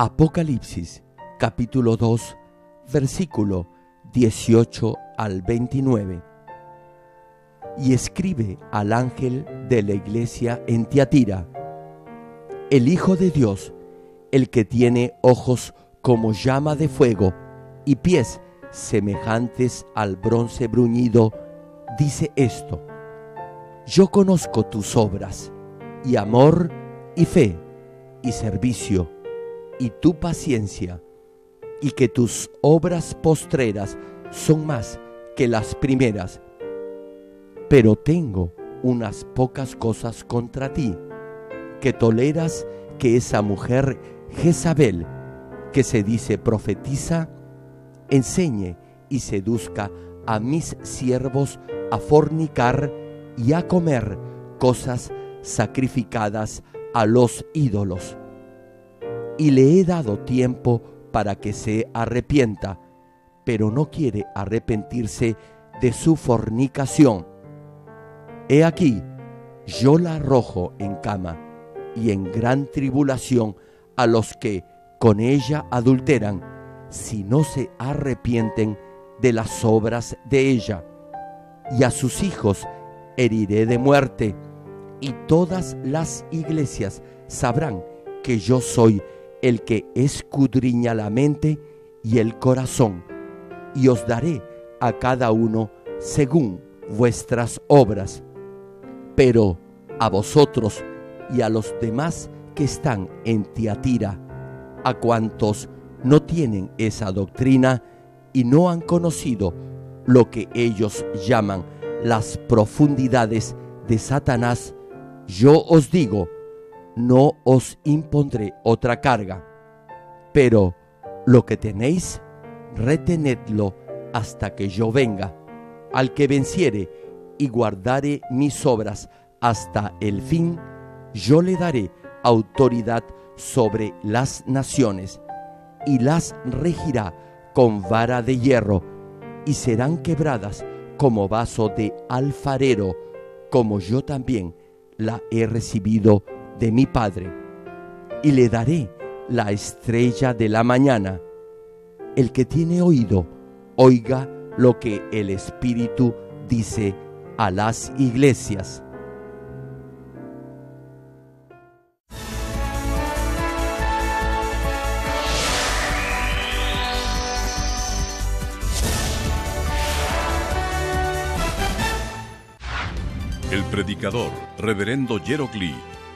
Apocalipsis capítulo 2 versículo 18 al 29. Y escribe al ángel de la iglesia en Tiatira, el Hijo de Dios, el que tiene ojos como llama de fuego y pies semejantes al bronce bruñido, dice esto, yo conozco tus obras y amor y fe y servicio y tu paciencia, y que tus obras postreras son más que las primeras. Pero tengo unas pocas cosas contra ti, que toleras que esa mujer Jezabel, que se dice profetiza, enseñe y seduzca a mis siervos a fornicar y a comer cosas sacrificadas a los ídolos y le he dado tiempo para que se arrepienta, pero no quiere arrepentirse de su fornicación. He aquí, yo la arrojo en cama y en gran tribulación a los que con ella adulteran, si no se arrepienten de las obras de ella. Y a sus hijos heriré de muerte, y todas las iglesias sabrán que yo soy el que escudriña la mente y el corazón, y os daré a cada uno según vuestras obras. Pero a vosotros y a los demás que están en Tiatira, a cuantos no tienen esa doctrina y no han conocido lo que ellos llaman las profundidades de Satanás, yo os digo, no os impondré otra carga, pero lo que tenéis, retenedlo hasta que yo venga. Al que venciere y guardare mis obras hasta el fin, yo le daré autoridad sobre las naciones, y las regirá con vara de hierro, y serán quebradas como vaso de alfarero, como yo también la he recibido de mi Padre, y le daré la estrella de la mañana. El que tiene oído, oiga lo que el Espíritu dice a las iglesias. El predicador, reverendo Jerocli,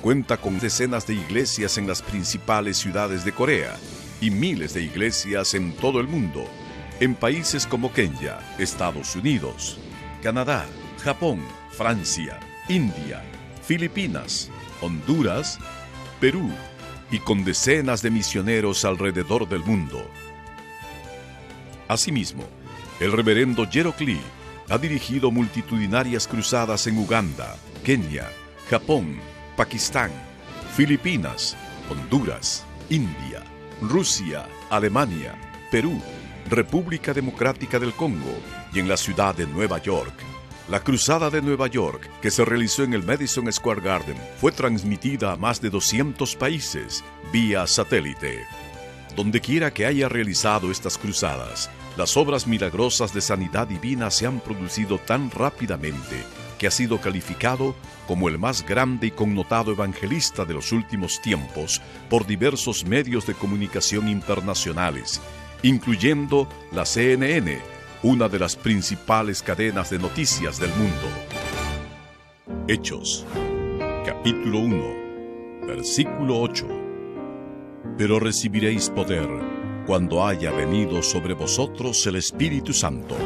Cuenta con decenas de iglesias en las principales ciudades de Corea y miles de iglesias en todo el mundo, en países como Kenia, Estados Unidos, Canadá, Japón, Francia, India, Filipinas, Honduras, Perú y con decenas de misioneros alrededor del mundo. Asimismo, el reverendo Jerok ha dirigido multitudinarias cruzadas en Uganda, Kenia, Japón, Pakistán, Filipinas, Honduras, India, Rusia, Alemania, Perú, República Democrática del Congo y en la ciudad de Nueva York. La Cruzada de Nueva York, que se realizó en el Madison Square Garden, fue transmitida a más de 200 países vía satélite. Donde quiera que haya realizado estas cruzadas, las obras milagrosas de sanidad divina se han producido tan rápidamente que ha sido calificado como el más grande y connotado evangelista de los últimos tiempos por diversos medios de comunicación internacionales, incluyendo la CNN, una de las principales cadenas de noticias del mundo. Hechos, capítulo 1, versículo 8. Pero recibiréis poder cuando haya venido sobre vosotros el Espíritu Santo,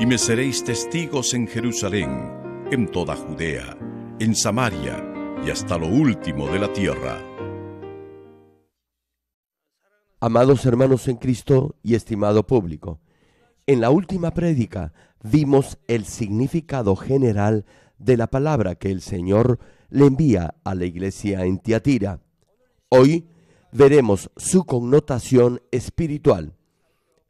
y me seréis testigos en Jerusalén en toda Judea, en Samaria y hasta lo último de la tierra. Amados hermanos en Cristo y estimado público, en la última prédica vimos el significado general de la palabra que el Señor le envía a la iglesia en Tiatira. Hoy veremos su connotación espiritual.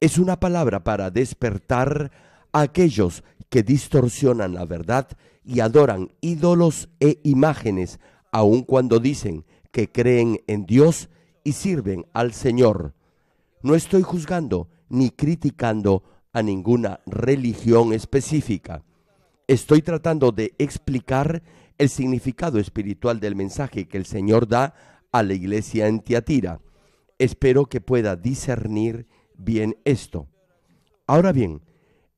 Es una palabra para despertar a aquellos que distorsionan la verdad y adoran ídolos e imágenes, aun cuando dicen que creen en Dios y sirven al Señor. No estoy juzgando ni criticando a ninguna religión específica. Estoy tratando de explicar el significado espiritual del mensaje que el Señor da a la iglesia en Tiatira. Espero que pueda discernir bien esto. Ahora bien,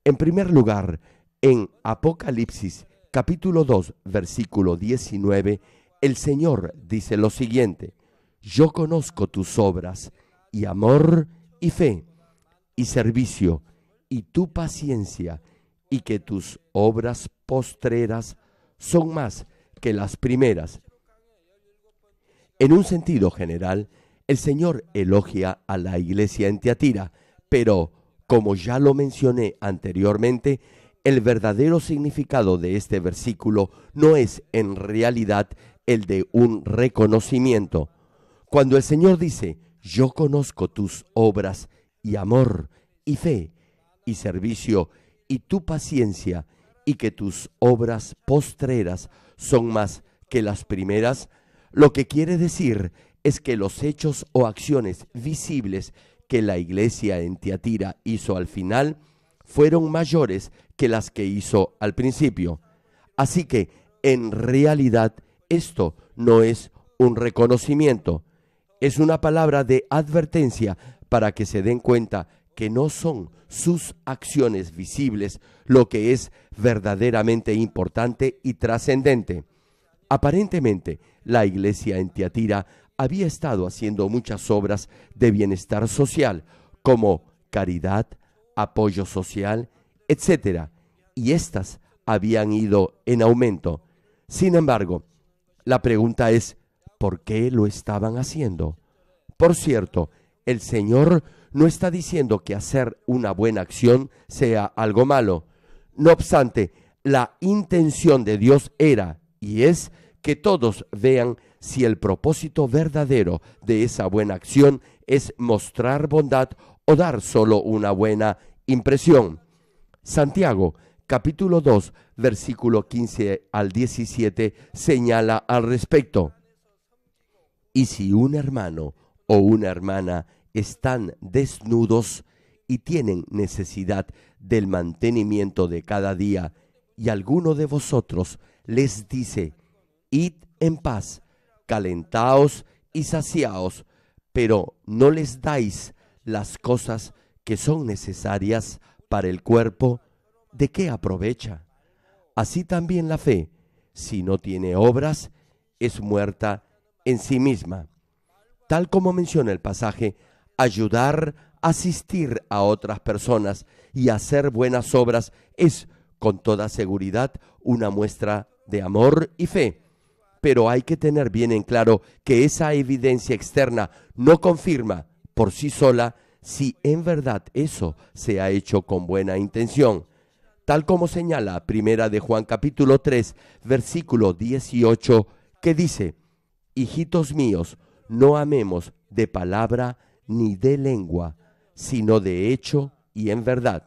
en primer lugar, en Apocalipsis capítulo 2, versículo 19, el Señor dice lo siguiente, yo conozco tus obras y amor y fe y servicio y tu paciencia y que tus obras postreras son más que las primeras. En un sentido general, el Señor elogia a la iglesia en Teatira, pero, como ya lo mencioné anteriormente, el verdadero significado de este versículo no es en realidad el de un reconocimiento. Cuando el Señor dice, yo conozco tus obras y amor y fe y servicio y tu paciencia y que tus obras postreras son más que las primeras, lo que quiere decir es que los hechos o acciones visibles que la iglesia en Tiatira hizo al final fueron mayores que las que hizo al principio. Así que, en realidad, esto no es un reconocimiento, es una palabra de advertencia para que se den cuenta que no son sus acciones visibles lo que es verdaderamente importante y trascendente. Aparentemente, la iglesia en Tiatira había estado haciendo muchas obras de bienestar social, como caridad, apoyo social, etcétera, Y estas habían ido en aumento. Sin embargo, la pregunta es, ¿por qué lo estaban haciendo? Por cierto, el Señor no está diciendo que hacer una buena acción sea algo malo. No obstante, la intención de Dios era y es que todos vean si el propósito verdadero de esa buena acción es mostrar bondad dar solo una buena impresión. Santiago capítulo 2 versículo 15 al 17 señala al respecto. Y si un hermano o una hermana están desnudos y tienen necesidad del mantenimiento de cada día, y alguno de vosotros les dice, id en paz, calentaos y saciaos, pero no les dais las cosas que son necesarias para el cuerpo, ¿de qué aprovecha? Así también la fe, si no tiene obras, es muerta en sí misma. Tal como menciona el pasaje, ayudar, asistir a otras personas y hacer buenas obras es, con toda seguridad, una muestra de amor y fe. Pero hay que tener bien en claro que esa evidencia externa no confirma por sí sola si en verdad eso se ha hecho con buena intención. Tal como señala Primera de Juan capítulo 3, versículo 18, que dice, Hijitos míos, no amemos de palabra ni de lengua, sino de hecho y en verdad.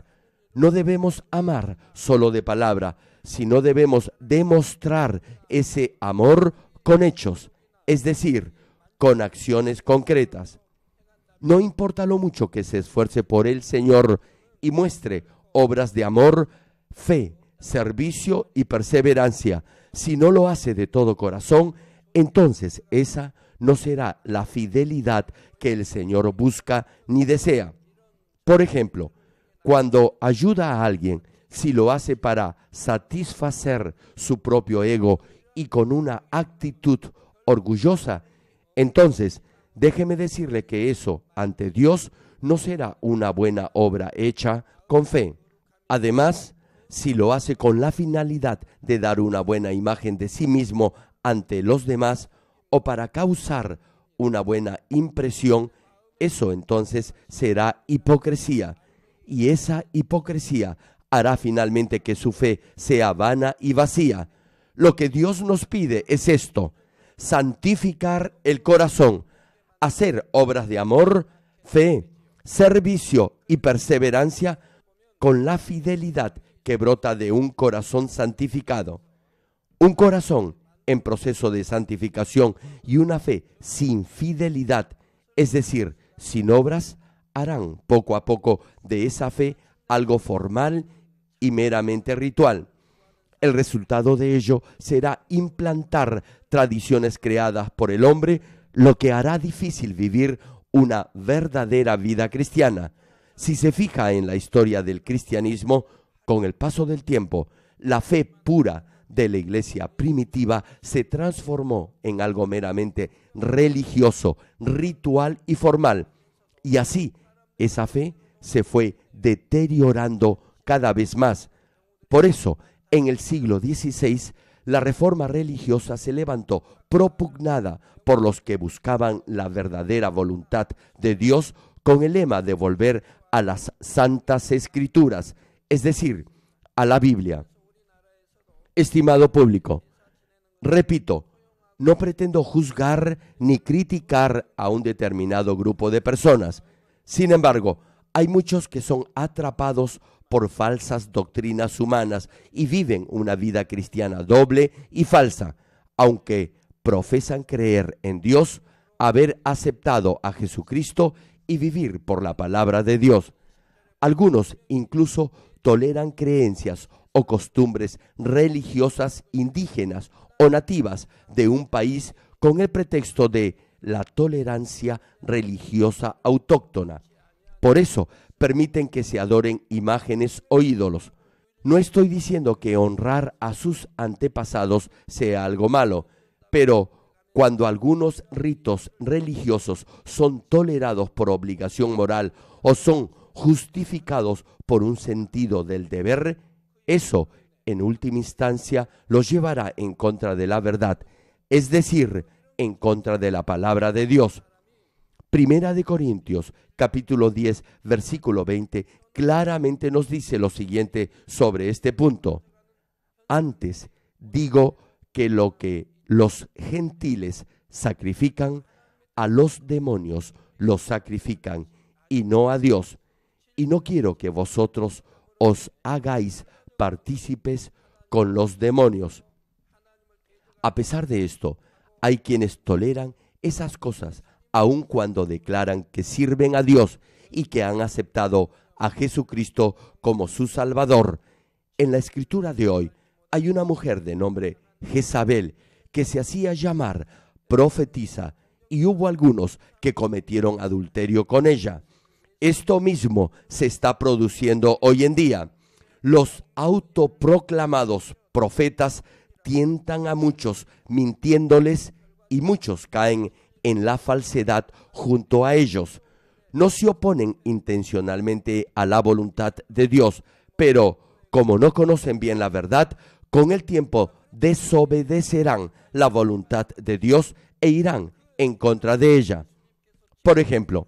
No debemos amar solo de palabra, sino debemos demostrar ese amor con hechos, es decir, con acciones concretas. No importa lo mucho que se esfuerce por el Señor y muestre obras de amor, fe, servicio y perseverancia. Si no lo hace de todo corazón, entonces esa no será la fidelidad que el Señor busca ni desea. Por ejemplo, cuando ayuda a alguien, si lo hace para satisfacer su propio ego y con una actitud orgullosa, entonces Déjeme decirle que eso, ante Dios, no será una buena obra hecha con fe. Además, si lo hace con la finalidad de dar una buena imagen de sí mismo ante los demás o para causar una buena impresión, eso entonces será hipocresía. Y esa hipocresía hará finalmente que su fe sea vana y vacía. Lo que Dios nos pide es esto, santificar el corazón hacer obras de amor, fe, servicio y perseverancia con la fidelidad que brota de un corazón santificado. Un corazón en proceso de santificación y una fe sin fidelidad, es decir, sin obras, harán poco a poco de esa fe algo formal y meramente ritual. El resultado de ello será implantar tradiciones creadas por el hombre lo que hará difícil vivir una verdadera vida cristiana. Si se fija en la historia del cristianismo, con el paso del tiempo, la fe pura de la iglesia primitiva se transformó en algo meramente religioso, ritual y formal. Y así, esa fe se fue deteriorando cada vez más. Por eso, en el siglo XVI la reforma religiosa se levantó propugnada por los que buscaban la verdadera voluntad de Dios con el lema de volver a las santas escrituras, es decir, a la Biblia. Estimado público, repito, no pretendo juzgar ni criticar a un determinado grupo de personas. Sin embargo, hay muchos que son atrapados por falsas doctrinas humanas y viven una vida cristiana doble y falsa, aunque profesan creer en Dios, haber aceptado a Jesucristo y vivir por la palabra de Dios. Algunos incluso toleran creencias o costumbres religiosas indígenas o nativas de un país con el pretexto de la tolerancia religiosa autóctona. Por eso permiten que se adoren imágenes o ídolos. No estoy diciendo que honrar a sus antepasados sea algo malo, pero cuando algunos ritos religiosos son tolerados por obligación moral o son justificados por un sentido del deber, eso, en última instancia, los llevará en contra de la verdad, es decir, en contra de la palabra de Dios. Primera de Corintios, capítulo 10, versículo 20, claramente nos dice lo siguiente sobre este punto. Antes digo que lo que los gentiles sacrifican, a los demonios los sacrifican y no a Dios. Y no quiero que vosotros os hagáis partícipes con los demonios. A pesar de esto, hay quienes toleran esas cosas aun cuando declaran que sirven a Dios y que han aceptado a Jesucristo como su Salvador. En la escritura de hoy hay una mujer de nombre Jezabel que se hacía llamar profetisa y hubo algunos que cometieron adulterio con ella. Esto mismo se está produciendo hoy en día. Los autoproclamados profetas tientan a muchos mintiéndoles y muchos caen en la falsedad junto a ellos. No se oponen intencionalmente a la voluntad de Dios, pero como no conocen bien la verdad, con el tiempo desobedecerán la voluntad de Dios e irán en contra de ella. Por ejemplo,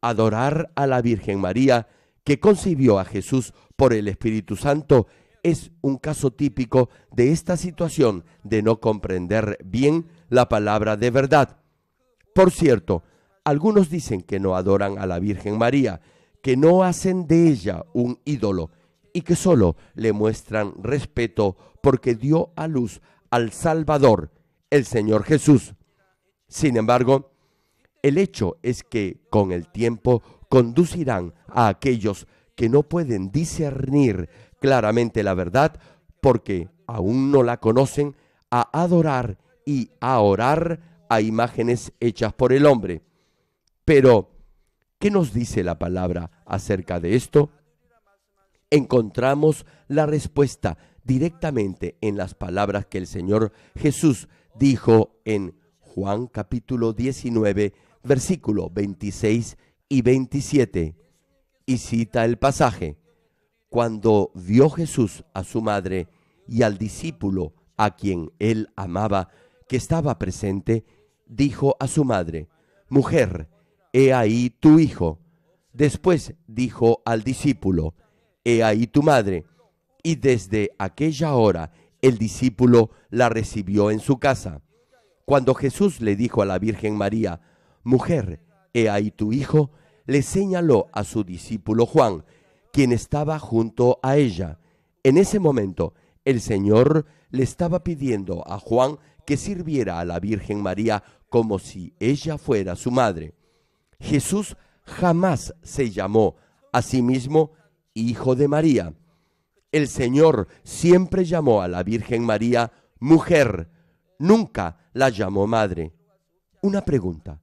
adorar a la Virgen María, que concibió a Jesús por el Espíritu Santo, es un caso típico de esta situación de no comprender bien la palabra de verdad. Por cierto, algunos dicen que no adoran a la Virgen María, que no hacen de ella un ídolo y que solo le muestran respeto porque dio a luz al Salvador, el Señor Jesús. Sin embargo, el hecho es que con el tiempo conducirán a aquellos que no pueden discernir claramente la verdad porque aún no la conocen a adorar y a orar a imágenes hechas por el hombre. Pero, ¿qué nos dice la palabra acerca de esto? Encontramos la respuesta directamente en las palabras que el Señor Jesús dijo en Juan capítulo 19, versículo 26 y 27. Y cita el pasaje, cuando vio Jesús a su madre y al discípulo a quien él amaba, estaba presente, dijo a su madre, Mujer, he ahí tu hijo. Después dijo al discípulo, He ahí tu madre. Y desde aquella hora el discípulo la recibió en su casa. Cuando Jesús le dijo a la Virgen María, Mujer, he ahí tu hijo, le señaló a su discípulo Juan, quien estaba junto a ella. En ese momento, el Señor le estaba pidiendo a Juan que sirviera a la Virgen María como si ella fuera su madre. Jesús jamás se llamó a sí mismo Hijo de María. El Señor siempre llamó a la Virgen María mujer, nunca la llamó madre. Una pregunta.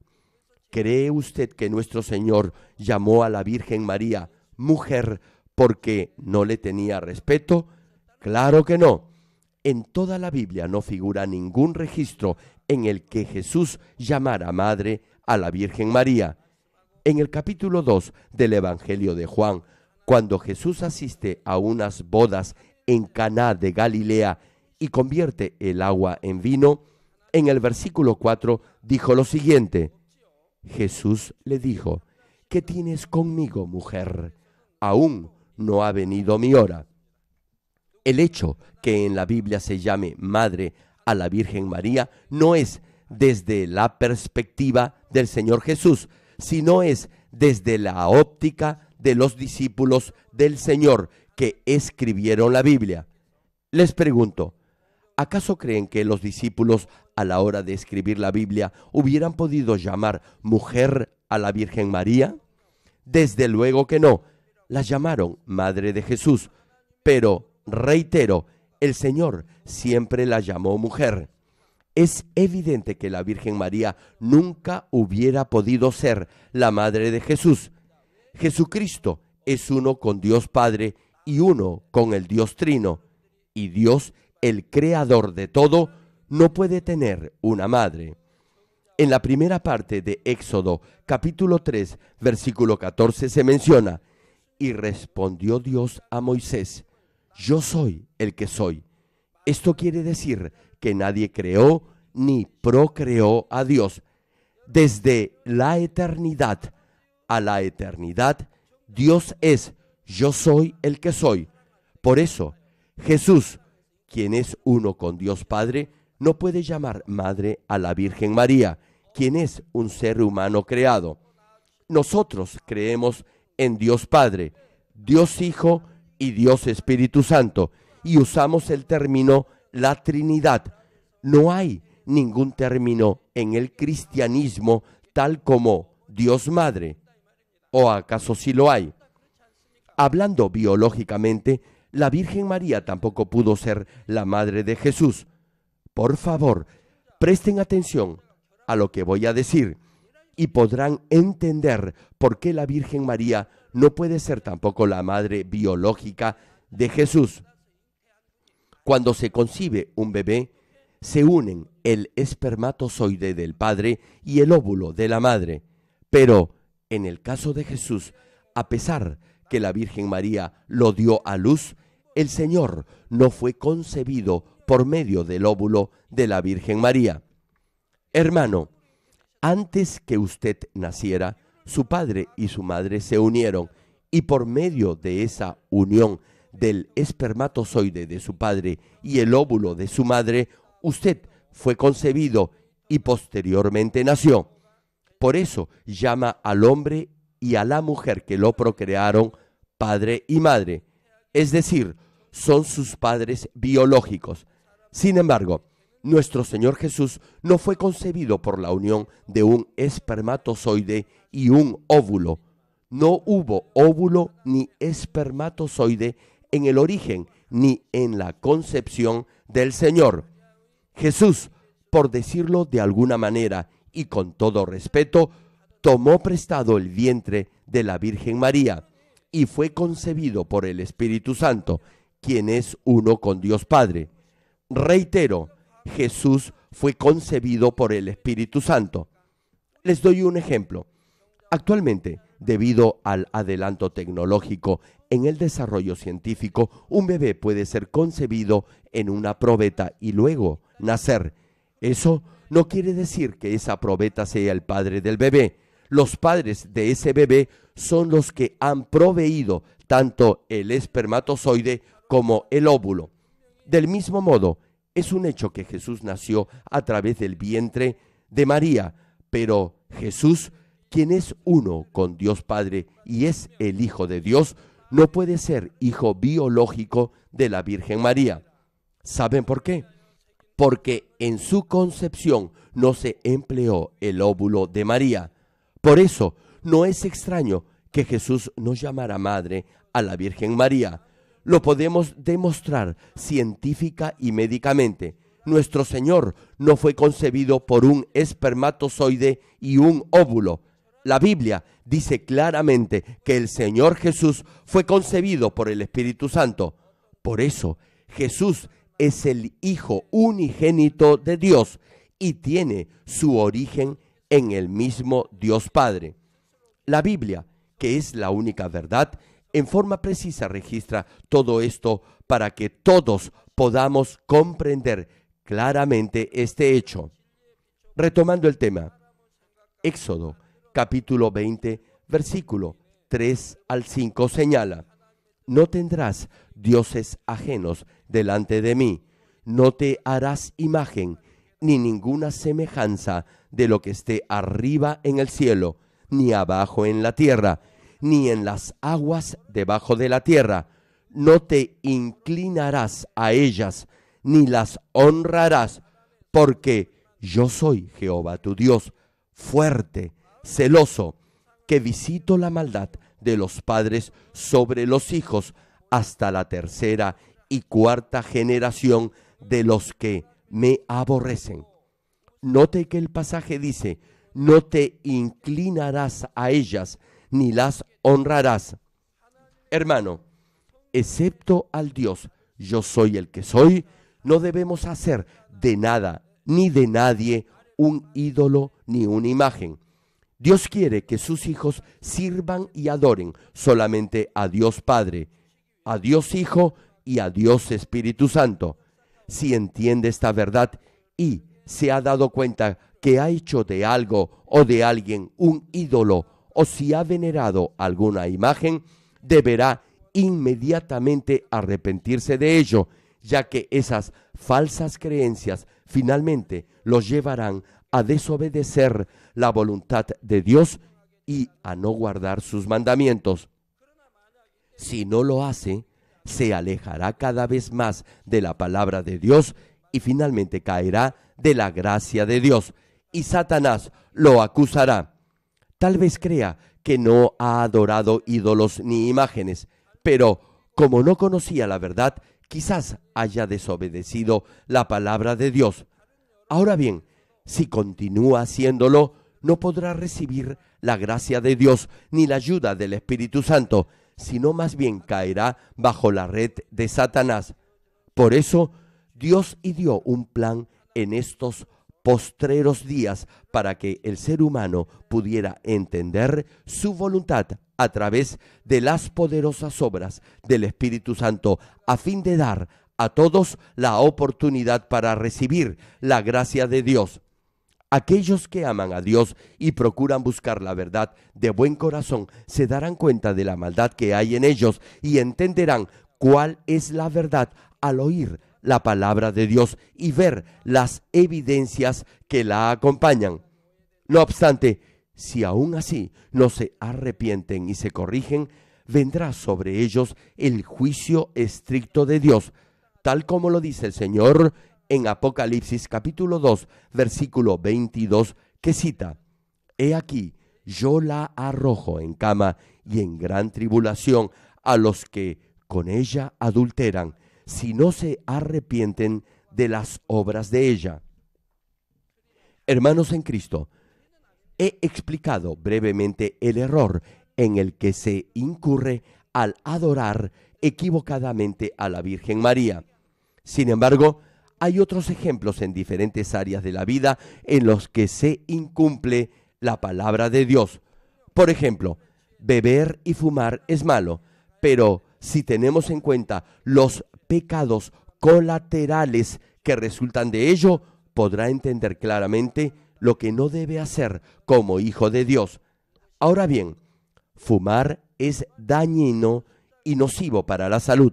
¿Cree usted que nuestro Señor llamó a la Virgen María mujer porque no le tenía respeto? Claro que no. En toda la Biblia no figura ningún registro en el que Jesús llamara madre a la Virgen María. En el capítulo 2 del Evangelio de Juan, cuando Jesús asiste a unas bodas en Caná de Galilea y convierte el agua en vino, en el versículo 4 dijo lo siguiente: Jesús le dijo: ¿Qué tienes conmigo, mujer? Aún no ha venido mi hora. El hecho que en la Biblia se llame madre a la Virgen María no es desde la perspectiva del Señor Jesús, sino es desde la óptica de los discípulos del Señor que escribieron la Biblia. Les pregunto, ¿acaso creen que los discípulos a la hora de escribir la Biblia hubieran podido llamar mujer a la Virgen María? Desde luego que no, la llamaron Madre de Jesús, pero Reitero, el Señor siempre la llamó mujer. Es evidente que la Virgen María nunca hubiera podido ser la madre de Jesús. Jesucristo es uno con Dios Padre y uno con el Dios Trino. Y Dios, el creador de todo, no puede tener una madre. En la primera parte de Éxodo, capítulo 3, versículo 14, se menciona, y respondió Dios a Moisés, yo soy el que soy. Esto quiere decir que nadie creó ni procreó a Dios. Desde la eternidad a la eternidad, Dios es yo soy el que soy. Por eso, Jesús, quien es uno con Dios Padre, no puede llamar madre a la Virgen María, quien es un ser humano creado. Nosotros creemos en Dios Padre, Dios Hijo y Dios Espíritu Santo, y usamos el término la Trinidad. No hay ningún término en el cristianismo tal como Dios Madre, o acaso sí lo hay. Hablando biológicamente, la Virgen María tampoco pudo ser la madre de Jesús. Por favor, presten atención a lo que voy a decir y podrán entender por qué la Virgen María no puede ser tampoco la madre biológica de Jesús. Cuando se concibe un bebé, se unen el espermatozoide del padre y el óvulo de la madre. Pero en el caso de Jesús, a pesar que la Virgen María lo dio a luz, el Señor no fue concebido por medio del óvulo de la Virgen María. Hermano, antes que usted naciera, su padre y su madre se unieron y por medio de esa unión del espermatozoide de su padre y el óvulo de su madre, usted fue concebido y posteriormente nació. Por eso llama al hombre y a la mujer que lo procrearon padre y madre, es decir, son sus padres biológicos. Sin embargo, nuestro Señor Jesús no fue concebido por la unión de un espermatozoide y un óvulo. No hubo óvulo ni espermatozoide en el origen ni en la concepción del Señor. Jesús, por decirlo de alguna manera y con todo respeto, tomó prestado el vientre de la Virgen María y fue concebido por el Espíritu Santo, quien es uno con Dios Padre. Reitero, Jesús fue concebido por el Espíritu Santo. Les doy un ejemplo. Actualmente, debido al adelanto tecnológico en el desarrollo científico, un bebé puede ser concebido en una probeta y luego nacer. Eso no quiere decir que esa probeta sea el padre del bebé. Los padres de ese bebé son los que han proveído tanto el espermatozoide como el óvulo. Del mismo modo, es un hecho que Jesús nació a través del vientre de María, pero Jesús, quien es uno con Dios Padre y es el Hijo de Dios, no puede ser hijo biológico de la Virgen María. ¿Saben por qué? Porque en su concepción no se empleó el óvulo de María. Por eso, no es extraño que Jesús no llamara madre a la Virgen María, lo podemos demostrar científica y médicamente. Nuestro Señor no fue concebido por un espermatozoide y un óvulo. La Biblia dice claramente que el Señor Jesús fue concebido por el Espíritu Santo. Por eso, Jesús es el Hijo unigénito de Dios y tiene su origen en el mismo Dios Padre. La Biblia, que es la única verdad, en forma precisa registra todo esto para que todos podamos comprender claramente este hecho. Retomando el tema, Éxodo capítulo 20, versículo 3 al 5 señala, no tendrás dioses ajenos delante de mí, no te harás imagen ni ninguna semejanza de lo que esté arriba en el cielo, ni abajo en la tierra, ni en las aguas debajo de la tierra. No te inclinarás a ellas, ni las honrarás, porque yo soy Jehová tu Dios, fuerte, celoso, que visito la maldad de los padres sobre los hijos hasta la tercera y cuarta generación de los que me aborrecen. Note que el pasaje dice, no te inclinarás a ellas, ni las honrarás. Hermano, excepto al Dios, yo soy el que soy, no debemos hacer de nada ni de nadie un ídolo ni una imagen. Dios quiere que sus hijos sirvan y adoren solamente a Dios Padre, a Dios Hijo y a Dios Espíritu Santo. Si entiende esta verdad y se ha dado cuenta que ha hecho de algo o de alguien un ídolo o si ha venerado alguna imagen, deberá inmediatamente arrepentirse de ello, ya que esas falsas creencias finalmente los llevarán a desobedecer la voluntad de Dios y a no guardar sus mandamientos. Si no lo hace, se alejará cada vez más de la palabra de Dios y finalmente caerá de la gracia de Dios, y Satanás lo acusará Tal vez crea que no ha adorado ídolos ni imágenes, pero como no conocía la verdad, quizás haya desobedecido la palabra de Dios. Ahora bien, si continúa haciéndolo, no podrá recibir la gracia de Dios ni la ayuda del Espíritu Santo, sino más bien caerá bajo la red de Satanás. Por eso, Dios ideó un plan en estos postreros días para que el ser humano pudiera entender su voluntad a través de las poderosas obras del Espíritu Santo, a fin de dar a todos la oportunidad para recibir la gracia de Dios. Aquellos que aman a Dios y procuran buscar la verdad de buen corazón se darán cuenta de la maldad que hay en ellos y entenderán cuál es la verdad al oír la palabra de Dios y ver las evidencias que la acompañan. No obstante, si aún así no se arrepienten y se corrigen, vendrá sobre ellos el juicio estricto de Dios, tal como lo dice el Señor en Apocalipsis capítulo 2, versículo 22, que cita, He aquí, yo la arrojo en cama y en gran tribulación a los que con ella adulteran si no se arrepienten de las obras de ella. Hermanos en Cristo, he explicado brevemente el error en el que se incurre al adorar equivocadamente a la Virgen María. Sin embargo, hay otros ejemplos en diferentes áreas de la vida en los que se incumple la palabra de Dios. Por ejemplo, beber y fumar es malo, pero si tenemos en cuenta los pecados colaterales que resultan de ello, podrá entender claramente lo que no debe hacer como hijo de Dios. Ahora bien, fumar es dañino y nocivo para la salud.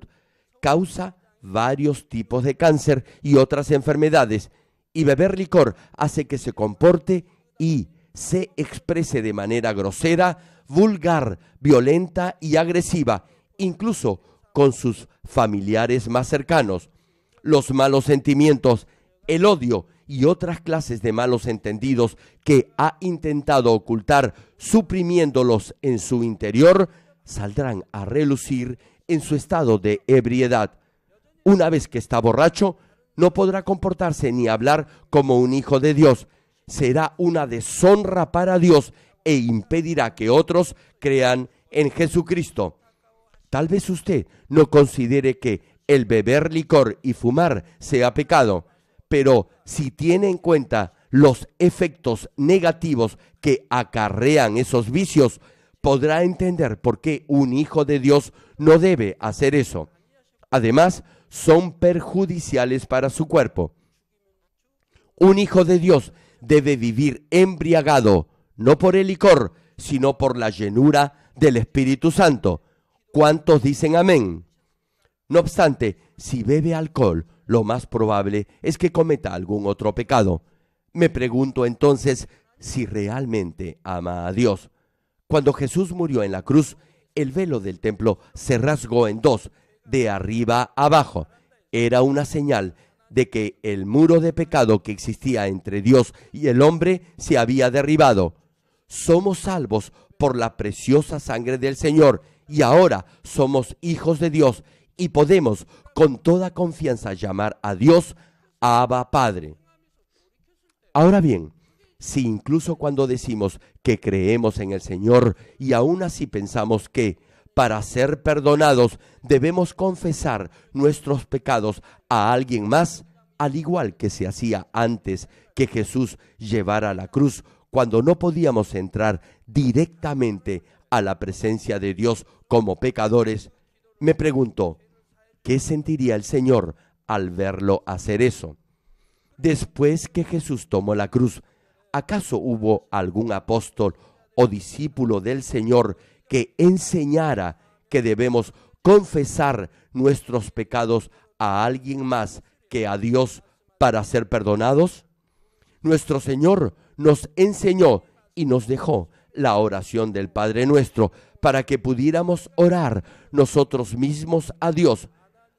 Causa varios tipos de cáncer y otras enfermedades. Y beber licor hace que se comporte y se exprese de manera grosera, vulgar, violenta y agresiva, incluso con sus familiares más cercanos. Los malos sentimientos, el odio y otras clases de malos entendidos que ha intentado ocultar suprimiéndolos en su interior, saldrán a relucir en su estado de ebriedad. Una vez que está borracho, no podrá comportarse ni hablar como un hijo de Dios. Será una deshonra para Dios e impedirá que otros crean en Jesucristo. Tal vez usted no considere que el beber licor y fumar sea pecado, pero si tiene en cuenta los efectos negativos que acarrean esos vicios, podrá entender por qué un hijo de Dios no debe hacer eso. Además, son perjudiciales para su cuerpo. Un hijo de Dios debe vivir embriagado, no por el licor, sino por la llenura del Espíritu Santo ¿Cuántos dicen amén? No obstante, si bebe alcohol, lo más probable es que cometa algún otro pecado. Me pregunto entonces si realmente ama a Dios. Cuando Jesús murió en la cruz, el velo del templo se rasgó en dos, de arriba abajo. Era una señal de que el muro de pecado que existía entre Dios y el hombre se había derribado. Somos salvos por la preciosa sangre del Señor y ahora somos hijos de Dios y podemos con toda confianza llamar a Dios Abba Padre. Ahora bien, si incluso cuando decimos que creemos en el Señor y aún así pensamos que para ser perdonados debemos confesar nuestros pecados a alguien más, al igual que se hacía antes que Jesús llevara la cruz, cuando no podíamos entrar directamente a la presencia de Dios como pecadores, me preguntó ¿qué sentiría el Señor al verlo hacer eso? Después que Jesús tomó la cruz, ¿acaso hubo algún apóstol o discípulo del Señor que enseñara que debemos confesar nuestros pecados a alguien más que a Dios para ser perdonados? Nuestro Señor nos enseñó y nos dejó la oración del Padre nuestro, para que pudiéramos orar nosotros mismos a Dios.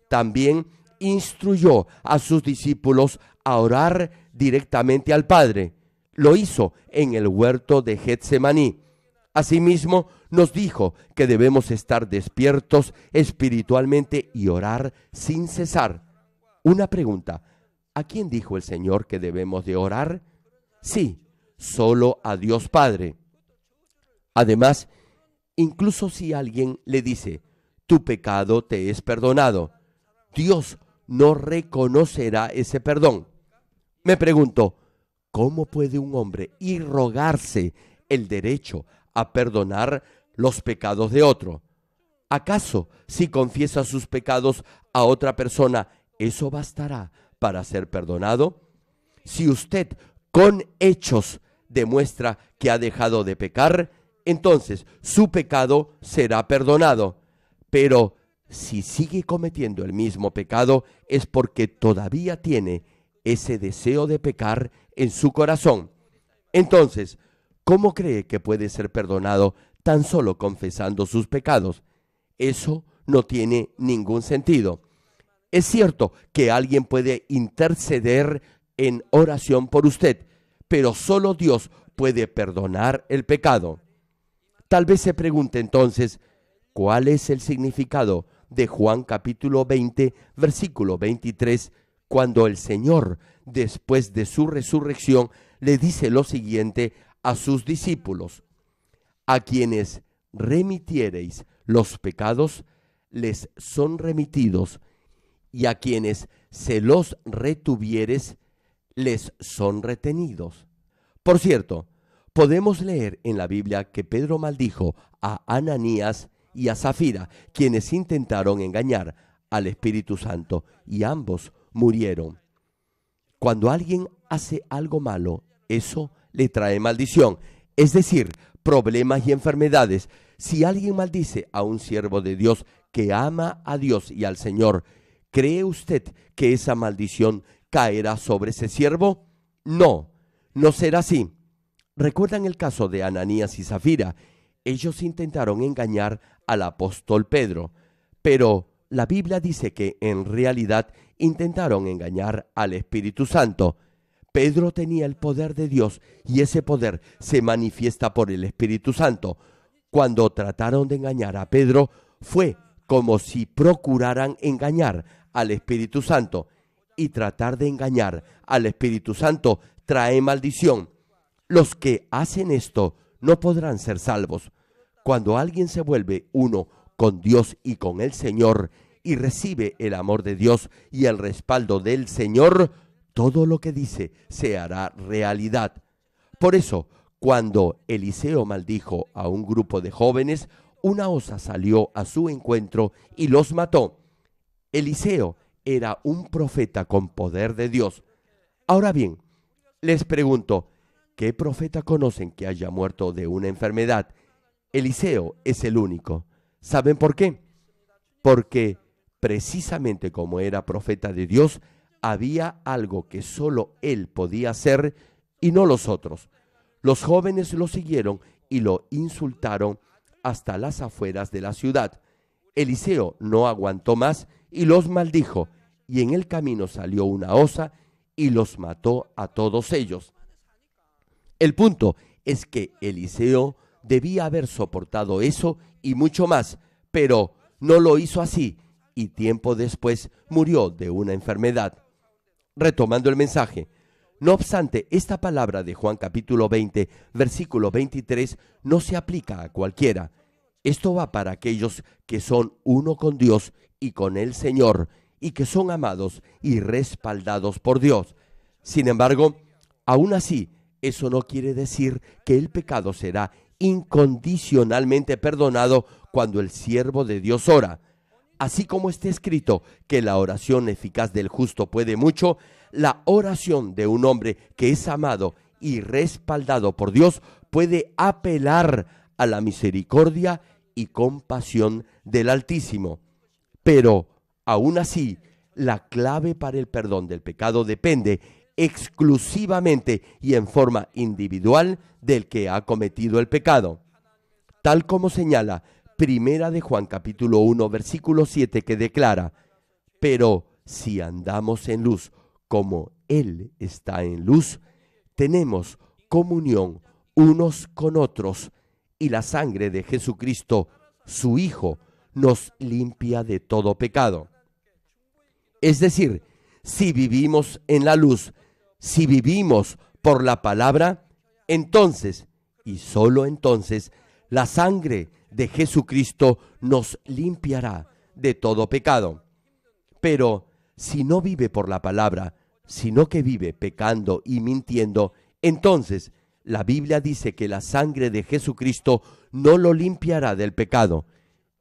También instruyó a sus discípulos a orar directamente al Padre. Lo hizo en el huerto de Getsemaní. Asimismo, nos dijo que debemos estar despiertos espiritualmente y orar sin cesar. Una pregunta, ¿a quién dijo el Señor que debemos de orar? Sí, solo a Dios Padre. Además, Incluso si alguien le dice, tu pecado te es perdonado, Dios no reconocerá ese perdón. Me pregunto, ¿cómo puede un hombre irrogarse el derecho a perdonar los pecados de otro? ¿Acaso si confiesa sus pecados a otra persona, eso bastará para ser perdonado? Si usted con hechos demuestra que ha dejado de pecar, entonces su pecado será perdonado. Pero si sigue cometiendo el mismo pecado es porque todavía tiene ese deseo de pecar en su corazón. Entonces, ¿cómo cree que puede ser perdonado tan solo confesando sus pecados? Eso no tiene ningún sentido. Es cierto que alguien puede interceder en oración por usted, pero solo Dios puede perdonar el pecado. Tal vez se pregunte entonces, ¿cuál es el significado de Juan capítulo 20, versículo 23, cuando el Señor, después de su resurrección, le dice lo siguiente a sus discípulos? A quienes remitiereis los pecados, les son remitidos, y a quienes se los retuvieres, les son retenidos. Por cierto, podemos leer en la Biblia que Pedro maldijo a Ananías y a Zafira, quienes intentaron engañar al Espíritu Santo, y ambos murieron. Cuando alguien hace algo malo, eso le trae maldición, es decir, problemas y enfermedades. Si alguien maldice a un siervo de Dios que ama a Dios y al Señor, ¿cree usted que esa maldición caerá sobre ese siervo? No, no será así ¿Recuerdan el caso de Ananías y Zafira? Ellos intentaron engañar al apóstol Pedro, pero la Biblia dice que en realidad intentaron engañar al Espíritu Santo. Pedro tenía el poder de Dios y ese poder se manifiesta por el Espíritu Santo. Cuando trataron de engañar a Pedro, fue como si procuraran engañar al Espíritu Santo. Y tratar de engañar al Espíritu Santo trae maldición. Los que hacen esto no podrán ser salvos. Cuando alguien se vuelve uno con Dios y con el Señor y recibe el amor de Dios y el respaldo del Señor, todo lo que dice se hará realidad. Por eso, cuando Eliseo maldijo a un grupo de jóvenes, una osa salió a su encuentro y los mató. Eliseo era un profeta con poder de Dios. Ahora bien, les pregunto, ¿Qué profeta conocen que haya muerto de una enfermedad? Eliseo es el único. ¿Saben por qué? Porque precisamente como era profeta de Dios, había algo que solo él podía hacer y no los otros. Los jóvenes lo siguieron y lo insultaron hasta las afueras de la ciudad. Eliseo no aguantó más y los maldijo, y en el camino salió una osa y los mató a todos ellos. El punto es que Eliseo debía haber soportado eso y mucho más, pero no lo hizo así y tiempo después murió de una enfermedad. Retomando el mensaje, no obstante, esta palabra de Juan capítulo 20, versículo 23 no se aplica a cualquiera. Esto va para aquellos que son uno con Dios y con el Señor y que son amados y respaldados por Dios. Sin embargo, aún así, eso no quiere decir que el pecado será incondicionalmente perdonado cuando el siervo de Dios ora. Así como está escrito que la oración eficaz del justo puede mucho, la oración de un hombre que es amado y respaldado por Dios puede apelar a la misericordia y compasión del Altísimo. Pero, aún así, la clave para el perdón del pecado depende exclusivamente y en forma individual del que ha cometido el pecado. Tal como señala Primera de Juan capítulo 1 versículo 7 que declara, pero si andamos en luz como Él está en luz, tenemos comunión unos con otros y la sangre de Jesucristo, su Hijo, nos limpia de todo pecado. Es decir, si vivimos en la luz, si vivimos por la palabra, entonces, y solo entonces, la sangre de Jesucristo nos limpiará de todo pecado. Pero si no vive por la palabra, sino que vive pecando y mintiendo, entonces la Biblia dice que la sangre de Jesucristo no lo limpiará del pecado.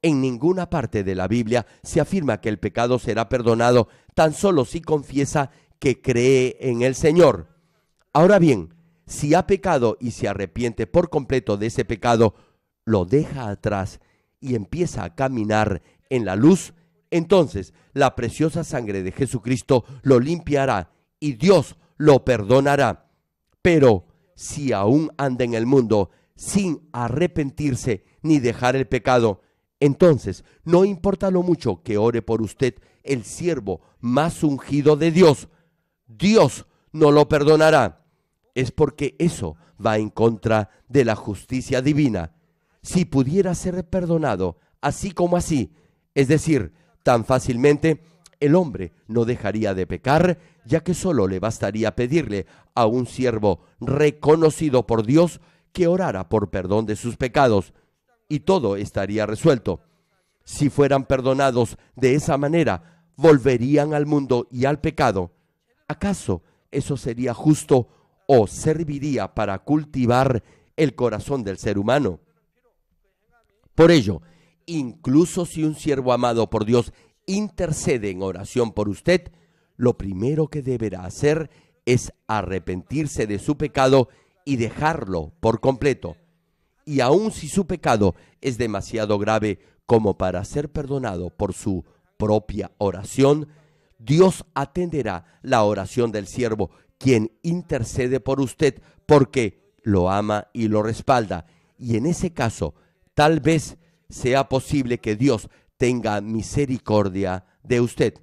En ninguna parte de la Biblia se afirma que el pecado será perdonado tan solo si confiesa que cree en el Señor. Ahora bien, si ha pecado y se arrepiente por completo de ese pecado, lo deja atrás y empieza a caminar en la luz, entonces la preciosa sangre de Jesucristo lo limpiará y Dios lo perdonará. Pero si aún anda en el mundo sin arrepentirse ni dejar el pecado, entonces no importa lo mucho que ore por usted el siervo más ungido de Dios, Dios no lo perdonará. Es porque eso va en contra de la justicia divina. Si pudiera ser perdonado así como así, es decir, tan fácilmente, el hombre no dejaría de pecar, ya que solo le bastaría pedirle a un siervo reconocido por Dios que orara por perdón de sus pecados, y todo estaría resuelto. Si fueran perdonados de esa manera, volverían al mundo y al pecado, ¿Acaso eso sería justo o serviría para cultivar el corazón del ser humano? Por ello, incluso si un siervo amado por Dios intercede en oración por usted, lo primero que deberá hacer es arrepentirse de su pecado y dejarlo por completo. Y aun si su pecado es demasiado grave como para ser perdonado por su propia oración, Dios atenderá la oración del siervo, quien intercede por usted porque lo ama y lo respalda. Y en ese caso, tal vez sea posible que Dios tenga misericordia de usted.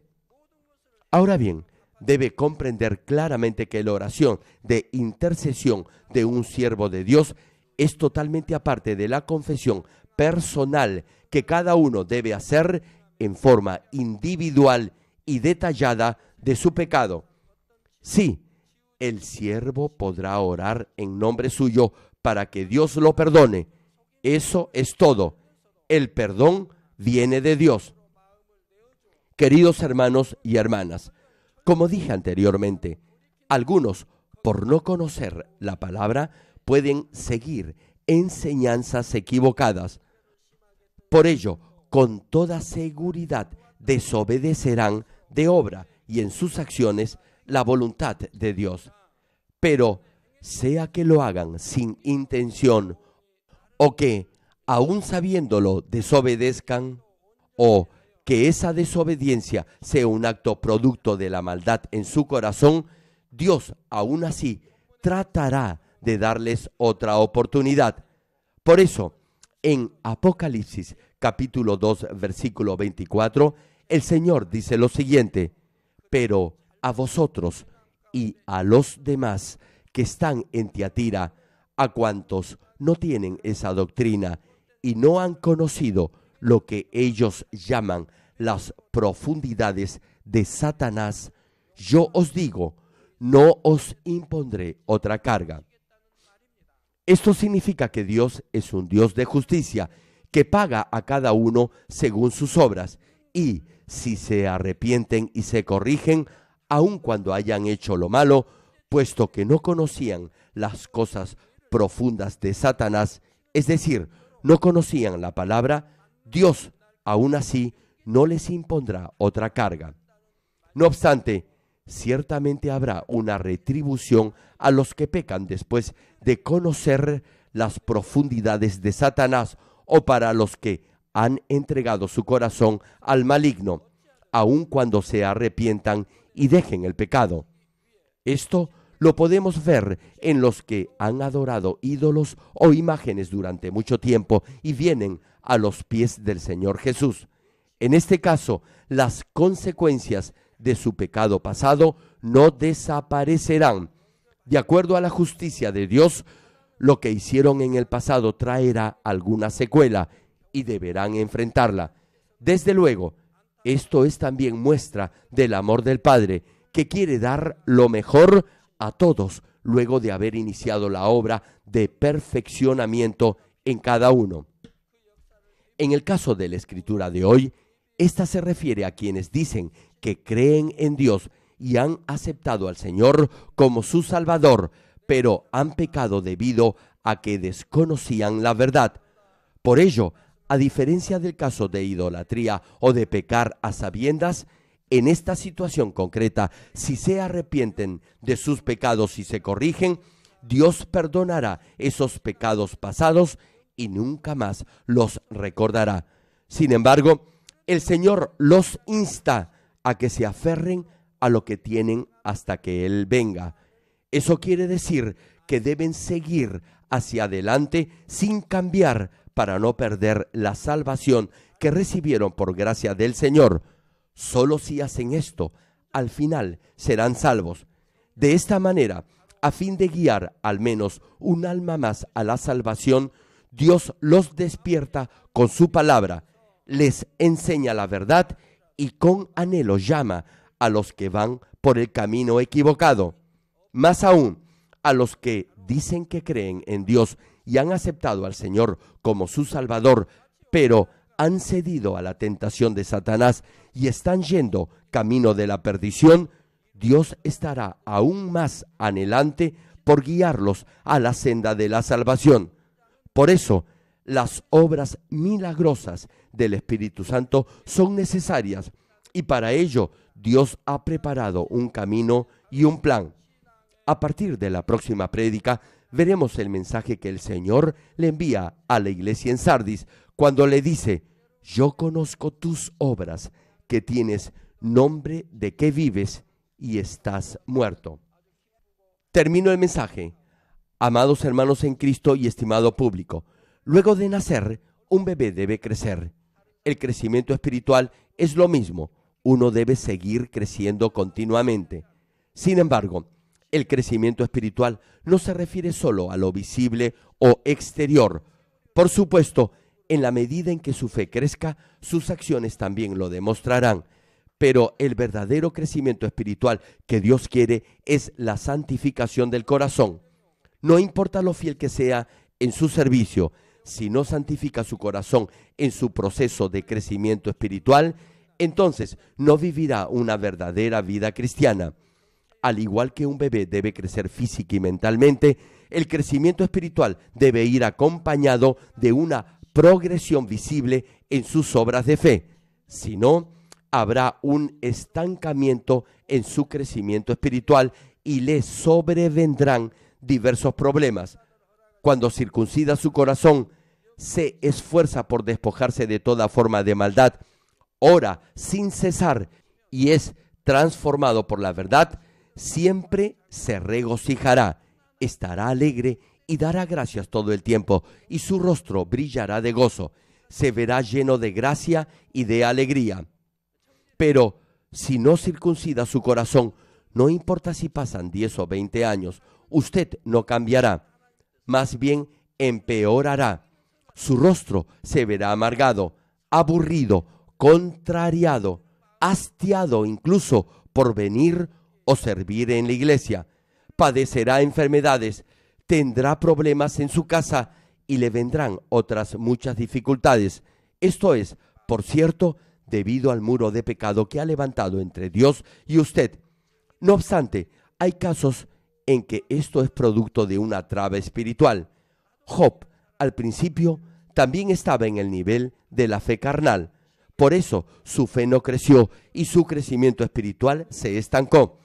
Ahora bien, debe comprender claramente que la oración de intercesión de un siervo de Dios es totalmente aparte de la confesión personal que cada uno debe hacer en forma individual y detallada de su pecado. Sí, el siervo podrá orar en nombre suyo para que Dios lo perdone. Eso es todo. El perdón viene de Dios. Queridos hermanos y hermanas, como dije anteriormente, algunos, por no conocer la palabra, pueden seguir enseñanzas equivocadas. Por ello, con toda seguridad, desobedecerán de obra y en sus acciones la voluntad de Dios. Pero sea que lo hagan sin intención o que, aun sabiéndolo, desobedezcan o que esa desobediencia sea un acto producto de la maldad en su corazón, Dios aún así tratará de darles otra oportunidad. Por eso, en Apocalipsis capítulo 2 versículo 24, el Señor dice lo siguiente, pero a vosotros y a los demás que están en Tiatira, a cuantos no tienen esa doctrina y no han conocido lo que ellos llaman las profundidades de Satanás, yo os digo, no os impondré otra carga. Esto significa que Dios es un Dios de justicia, que paga a cada uno según sus obras, y si se arrepienten y se corrigen, aun cuando hayan hecho lo malo, puesto que no conocían las cosas profundas de Satanás, es decir, no conocían la palabra, Dios aún así no les impondrá otra carga. No obstante, ciertamente habrá una retribución a los que pecan después de conocer las profundidades de Satanás o para los que han entregado su corazón al maligno, aun cuando se arrepientan y dejen el pecado. Esto lo podemos ver en los que han adorado ídolos o imágenes durante mucho tiempo y vienen a los pies del Señor Jesús. En este caso, las consecuencias de su pecado pasado no desaparecerán. De acuerdo a la justicia de Dios, lo que hicieron en el pasado traerá alguna secuela y deberán enfrentarla. Desde luego, esto es también muestra del amor del Padre, que quiere dar lo mejor a todos luego de haber iniciado la obra de perfeccionamiento en cada uno. En el caso de la escritura de hoy, esta se refiere a quienes dicen que creen en Dios y han aceptado al Señor como su Salvador, pero han pecado debido a que desconocían la verdad. Por ello, a diferencia del caso de idolatría o de pecar a sabiendas, en esta situación concreta, si se arrepienten de sus pecados y se corrigen, Dios perdonará esos pecados pasados y nunca más los recordará. Sin embargo, el Señor los insta a que se aferren a lo que tienen hasta que Él venga. Eso quiere decir que deben seguir hacia adelante sin cambiar para no perder la salvación que recibieron por gracia del Señor. Solo si hacen esto, al final serán salvos. De esta manera, a fin de guiar al menos un alma más a la salvación, Dios los despierta con su palabra, les enseña la verdad y con anhelo llama a los que van por el camino equivocado. Más aún, a los que dicen que creen en Dios y han aceptado al Señor como su Salvador, pero han cedido a la tentación de Satanás y están yendo camino de la perdición, Dios estará aún más anhelante por guiarlos a la senda de la salvación. Por eso, las obras milagrosas del Espíritu Santo son necesarias y para ello Dios ha preparado un camino y un plan. A partir de la próxima prédica veremos el mensaje que el Señor le envía a la iglesia en Sardis cuando le dice, yo conozco tus obras, que tienes nombre de que vives y estás muerto. Termino el mensaje. Amados hermanos en Cristo y estimado público, luego de nacer, un bebé debe crecer. El crecimiento espiritual es lo mismo, uno debe seguir creciendo continuamente. Sin embargo, el crecimiento espiritual no se refiere solo a lo visible o exterior. Por supuesto, en la medida en que su fe crezca, sus acciones también lo demostrarán. Pero el verdadero crecimiento espiritual que Dios quiere es la santificación del corazón. No importa lo fiel que sea en su servicio, si no santifica su corazón en su proceso de crecimiento espiritual, entonces no vivirá una verdadera vida cristiana al igual que un bebé debe crecer física y mentalmente, el crecimiento espiritual debe ir acompañado de una progresión visible en sus obras de fe. Si no, habrá un estancamiento en su crecimiento espiritual y le sobrevendrán diversos problemas. Cuando circuncida su corazón, se esfuerza por despojarse de toda forma de maldad, ora sin cesar y es transformado por la verdad, siempre se regocijará, estará alegre y dará gracias todo el tiempo, y su rostro brillará de gozo, se verá lleno de gracia y de alegría. Pero si no circuncida su corazón, no importa si pasan 10 o 20 años, usted no cambiará, más bien empeorará. Su rostro se verá amargado, aburrido, contrariado, hastiado incluso por venir o servir en la iglesia, padecerá enfermedades, tendrá problemas en su casa y le vendrán otras muchas dificultades. Esto es, por cierto, debido al muro de pecado que ha levantado entre Dios y usted. No obstante, hay casos en que esto es producto de una traba espiritual. Job, al principio, también estaba en el nivel de la fe carnal. Por eso su fe no creció y su crecimiento espiritual se estancó.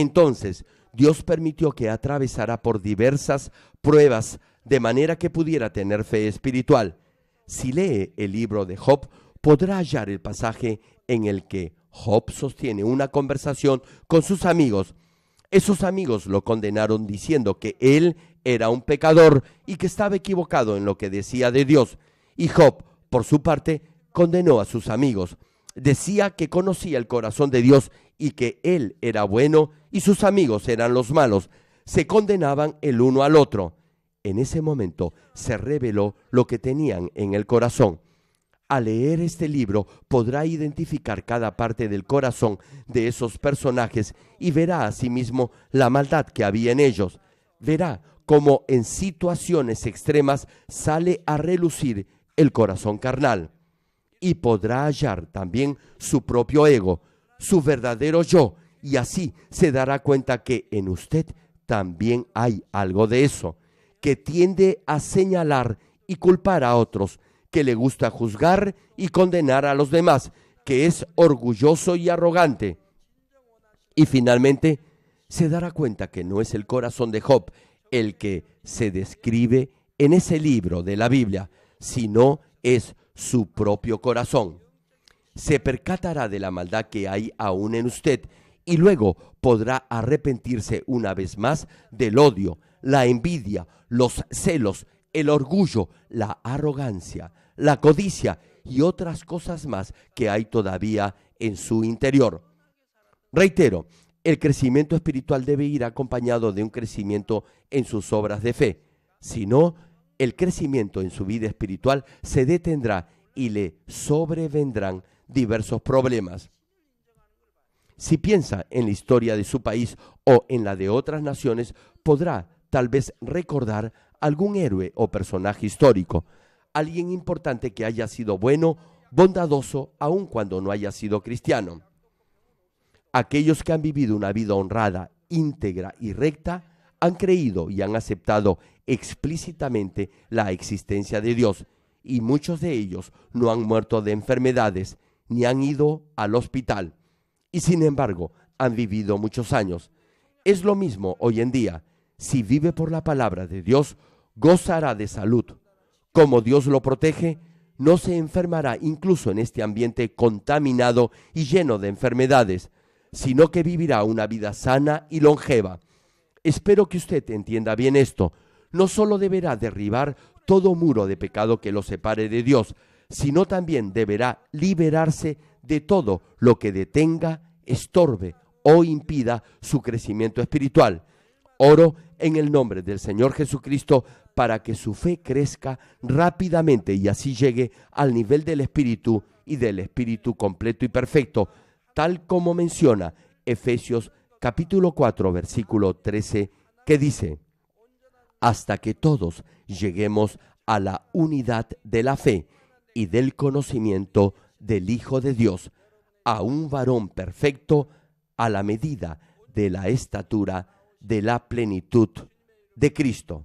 Entonces, Dios permitió que atravesara por diversas pruebas de manera que pudiera tener fe espiritual. Si lee el libro de Job, podrá hallar el pasaje en el que Job sostiene una conversación con sus amigos. Esos amigos lo condenaron diciendo que él era un pecador y que estaba equivocado en lo que decía de Dios. Y Job, por su parte, condenó a sus amigos decía que conocía el corazón de Dios y que él era bueno y sus amigos eran los malos. Se condenaban el uno al otro. En ese momento se reveló lo que tenían en el corazón. Al leer este libro podrá identificar cada parte del corazón de esos personajes y verá asimismo la maldad que había en ellos. Verá cómo en situaciones extremas sale a relucir el corazón carnal y podrá hallar también su propio ego, su verdadero yo, y así se dará cuenta que en usted también hay algo de eso, que tiende a señalar y culpar a otros, que le gusta juzgar y condenar a los demás, que es orgulloso y arrogante. Y finalmente, se dará cuenta que no es el corazón de Job el que se describe en ese libro de la Biblia, sino es su propio corazón. Se percatará de la maldad que hay aún en usted y luego podrá arrepentirse una vez más del odio, la envidia, los celos, el orgullo, la arrogancia, la codicia y otras cosas más que hay todavía en su interior. Reitero, el crecimiento espiritual debe ir acompañado de un crecimiento en sus obras de fe. Si no, el crecimiento en su vida espiritual se detendrá y le sobrevendrán diversos problemas. Si piensa en la historia de su país o en la de otras naciones, podrá tal vez recordar algún héroe o personaje histórico, alguien importante que haya sido bueno, bondadoso, aun cuando no haya sido cristiano. Aquellos que han vivido una vida honrada, íntegra y recta han creído y han aceptado explícitamente la existencia de Dios, y muchos de ellos no han muerto de enfermedades ni han ido al hospital, y sin embargo han vivido muchos años. Es lo mismo hoy en día. Si vive por la palabra de Dios, gozará de salud. Como Dios lo protege, no se enfermará incluso en este ambiente contaminado y lleno de enfermedades, sino que vivirá una vida sana y longeva Espero que usted entienda bien esto. No solo deberá derribar todo muro de pecado que lo separe de Dios, sino también deberá liberarse de todo lo que detenga, estorbe o impida su crecimiento espiritual. Oro en el nombre del Señor Jesucristo para que su fe crezca rápidamente y así llegue al nivel del Espíritu y del Espíritu completo y perfecto, tal como menciona Efesios capítulo 4, versículo 13, que dice, hasta que todos lleguemos a la unidad de la fe y del conocimiento del Hijo de Dios, a un varón perfecto a la medida de la estatura de la plenitud de Cristo.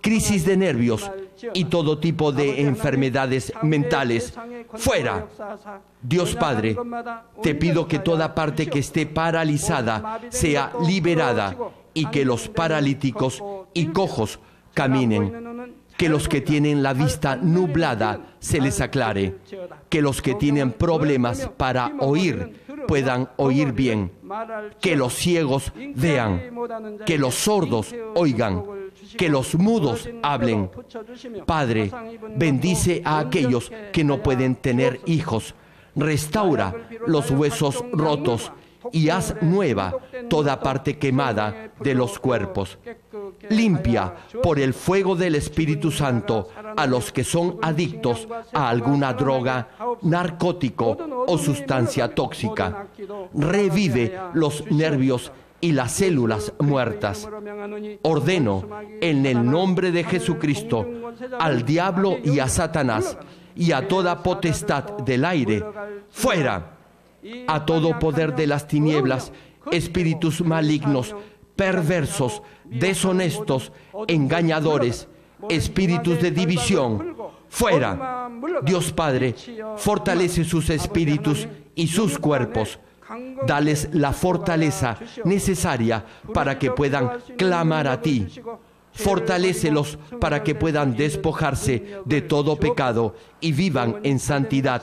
crisis de nervios y todo tipo de enfermedades mentales. Fuera. Dios Padre, te pido que toda parte que esté paralizada sea liberada y que los paralíticos y cojos caminen. Que los que tienen la vista nublada se les aclare. Que los que tienen problemas para oír puedan oír bien, que los ciegos vean, que los sordos oigan, que los mudos hablen. Padre, bendice a aquellos que no pueden tener hijos, restaura los huesos rotos y haz nueva toda parte quemada de los cuerpos. Limpia por el fuego del Espíritu Santo a los que son adictos a alguna droga, narcótico o sustancia tóxica. Revive los nervios y las células muertas. Ordeno en el nombre de Jesucristo al diablo y a Satanás y a toda potestad del aire, fuera a todo poder de las tinieblas, espíritus malignos, perversos, deshonestos, engañadores, espíritus de división, fuera. Dios Padre, fortalece sus espíritus y sus cuerpos. Dales la fortaleza necesaria para que puedan clamar a ti. Fortalécelos para que puedan despojarse de todo pecado y vivan en santidad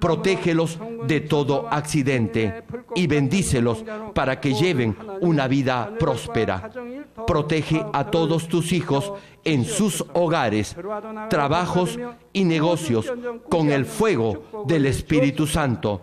protégelos de todo accidente y bendícelos para que lleven una vida próspera. Protege a todos tus hijos en sus hogares, trabajos y negocios con el fuego del Espíritu Santo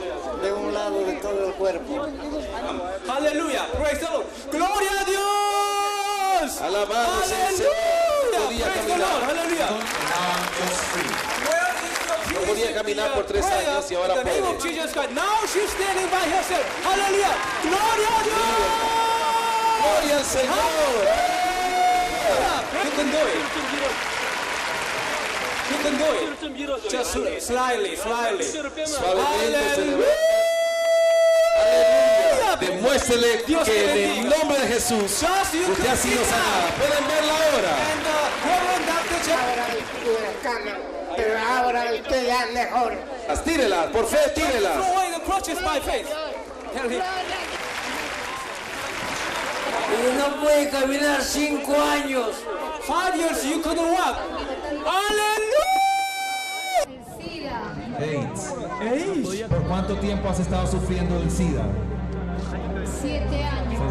el cuerpo. Aleluya. Gloria a Dios. Alabado sea. Praise the Lord. Aleluya. No podía caminar por tres años y ahora puede. Now she's standing by herself. Aleluya. Gloria a Dios. Gloria al Señor. You can do it. You can do it. Just slightly, slightly. Suavemente. Demuéstrele Dios que en el nombre de Jesús usted ha sido sanada. Pueden verla ahora. Pero ahora usted ya mejor. Tírela, por fe, tírela. Y no puede caminar cinco años. Five years you couldn't walk. ¡Aleluya! AIDS. ¿Por cuánto tiempo has estado sufriendo del SIDA? Siete años.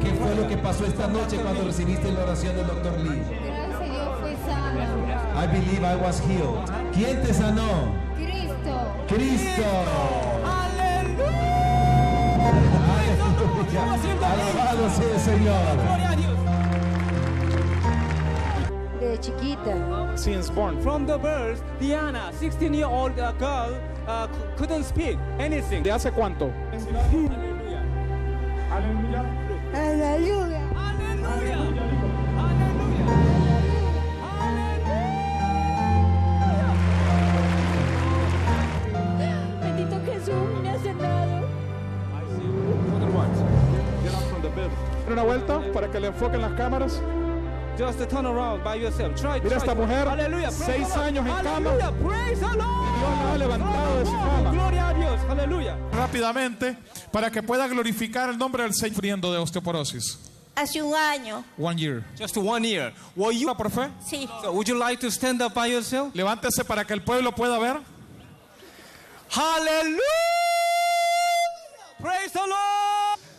¿Qué fue lo que pasó esta noche cuando recibiste la oración del Dr. Lee? Gracias a Dios fui sano I believe I was healed. ¿Quién te sanó? Cristo. Cristo. Aleluya. Alabado sea el Señor desde chiquita. Since born. From the birth, Diana, 16-year-old uh, girl, uh, couldn't speak anything. ¿De hace cuánto? Aleluya. Aleluya. Aleluya. Aleluya. Aleluya. Una vuelta para que le enfoquen las cámaras. Just to turn around by yourself. Try, Mira try, esta mujer, Aleluya, seis años en cama. Dios la ha levantado de su cama. Gloria a Dios. Aleluya. Rápidamente, para que pueda glorificar el nombre del Señor sufriendo de osteoporosis. Hace un año. One year. Just one year. Were you por fe? Sí. So would you like to stand up by yourself? Levántese para que el pueblo pueda ver. Aleluya. Praise the Lord.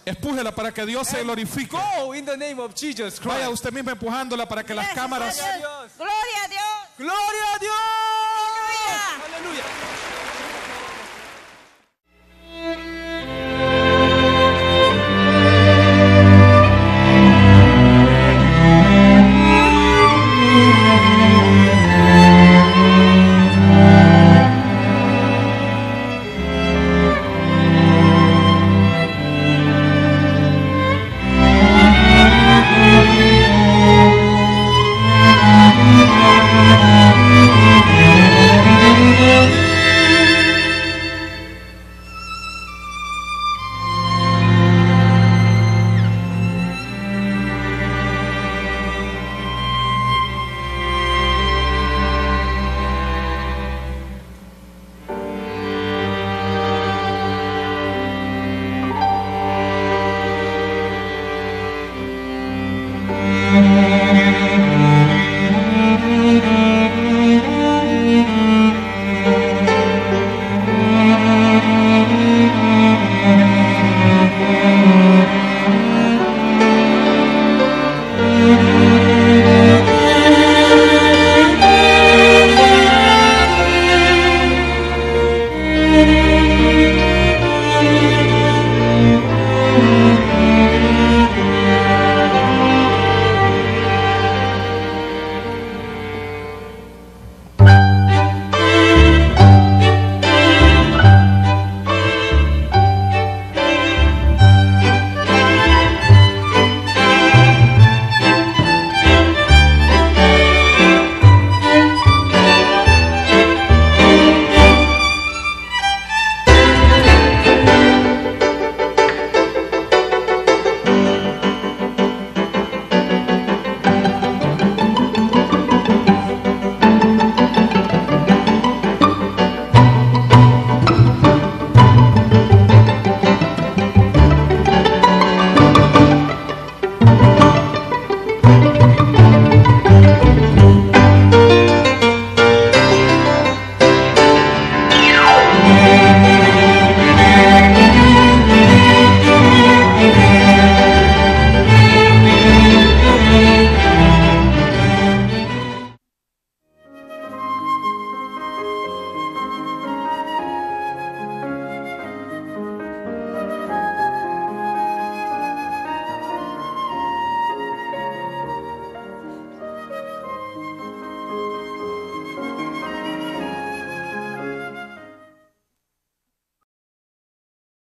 Empújela para que Dios se glorifique. in the name of Vaya usted mismo empujándola para que las cámaras. Gloria a Dios. Gloria a Dios.